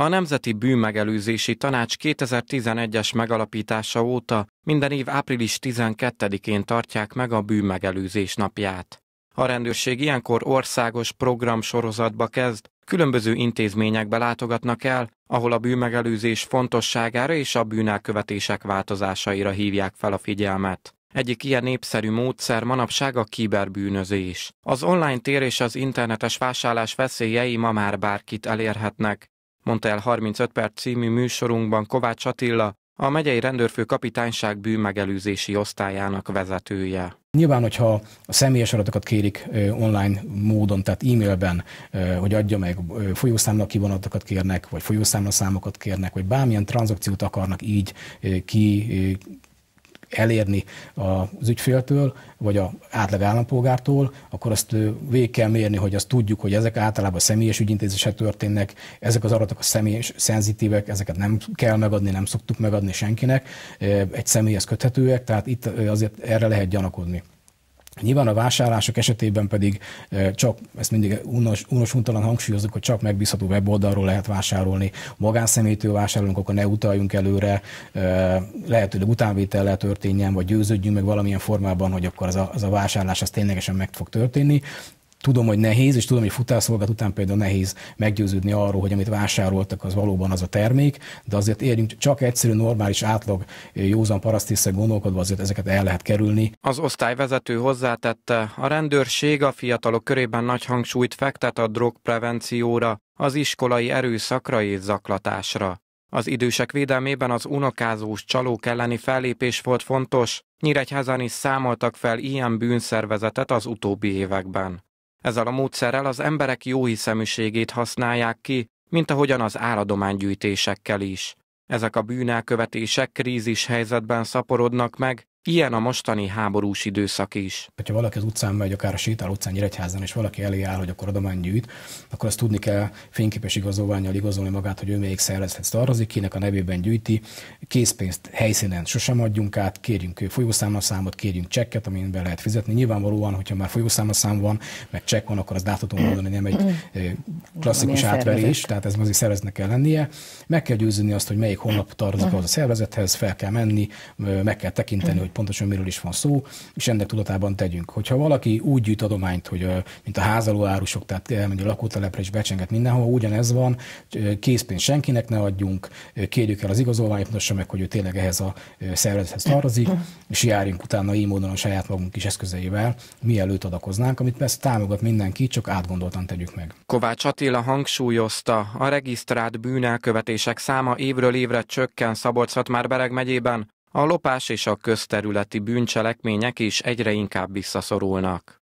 A Nemzeti Bűnmegelőzési Tanács 2011-es megalapítása óta minden év április 12-én tartják meg a bűnmegelőzés napját. A rendőrség ilyenkor országos program sorozatba kezd, különböző intézményekbe látogatnak el, ahol a bűnmegelőzés fontosságára és a bűnelkövetések változásaira hívják fel a figyelmet. Egyik ilyen népszerű módszer manapság a kiberbűnözés. Az online tér és az internetes vásárlás veszélyei ma már bárkit elérhetnek, mondta el 35 perc című műsorunkban Kovács Attila, a megyei rendőrfő kapitányság bűnmegelőzési osztályának vezetője. Nyilván, hogyha a személyes adatokat kérik online módon, tehát e-mailben, hogy adja meg, folyószámla kivonatokat kérnek, vagy folyószámla számokat kérnek, vagy bármilyen tranzakciót akarnak így ki elérni az ügyféltől, vagy a átlag állampolgártól, akkor azt végig kell mérni, hogy azt tudjuk, hogy ezek általában személyes ügyintézések történnek, ezek az adatok a személyes szenzitívek, ezeket nem kell megadni, nem szoktuk megadni senkinek, egy személyhez köthetőek, tehát itt azért erre lehet gyanakodni. Nyilván a vásárlások esetében pedig csak, ezt mindig unos, unos untalan hangsúlyozok, hogy csak megbízható weboldalról lehet vásárolni. Magánszemélytől vásárolunk, akkor ne utaljunk előre, lehetőleg utánvétellel történjen, vagy győződjünk meg valamilyen formában, hogy akkor az a, az a vásárlás az ténylegesen meg fog történni tudom, hogy nehéz, és tudom, hogy futásszolgat után például nehéz meggyőződni arról, hogy amit vásároltak, az valóban az a termék, de azért érjünk csak egyszerű, normális, átlag, józan parasztészek gondolkodva azért ezeket el lehet kerülni. Az osztályvezető hozzátette, a rendőrség a fiatalok körében nagy hangsúlyt fektet a drogprevencióra, az iskolai erőszakra és zaklatásra. Az idősek védelmében az unokázós csalók elleni fellépés volt fontos, Nyíregyházan is számoltak fel ilyen bűnszervezetet az utóbbi években. Ezzel a módszerrel az emberek jóhiszeműségét használják ki, mint ahogyan az áradománygyűjtésekkel is. Ezek a bűnelkövetések krízis helyzetben szaporodnak meg, Ilyen a mostani háborús időszak is. Ha valaki az utcán megy, akár a sétáló utcán, Nyíregyházan, és valaki elé áll, hogy akkor adomány gyűjt, akkor azt tudni kell fényképes igazolványjal igazolni magát, hogy ő melyik szervezetet tartozik, kinek a nevében gyűjti. Készpénzt helyszínen sosem adjunk át, kérjünk folyószámlaszámot, kérjünk csekket, amin be lehet fizetni. Nyilvánvalóan, hogyha már folyószámlaszám van, meg csekk van, akkor az láthatóan mondani, nem egy klasszikus átverés, tehát ez azért szerveznek kell lennie. Meg kell győződni azt, hogy melyik honlap tartozik az a szervezethez, fel kell menni, meg kell tekinteni, mhm. hogy hogy pontosan miről is van szó, és ennek tudatában tegyünk. Hogyha valaki úgy gyűjt adományt, hogy mint a házaló árusok, tehát elmegy a lakótelepre és becsenget mindenhol, ugyanez van, készpénzt senkinek ne adjunk, kérjük el az igazolványt, mutassa meg, hogy ő tényleg ehhez a szervezethez tartozik, és járjunk utána így módon a saját magunk is eszközeivel, mielőtt adakoznánk, amit persze támogat mindenki, csak átgondoltan tegyük meg. Kovács Attila hangsúlyozta, a regisztrált bűnelkövetések száma évről évre csökken szabolcs már Bereg megyében. A lopás és a közterületi bűncselekmények is egyre inkább visszaszorulnak.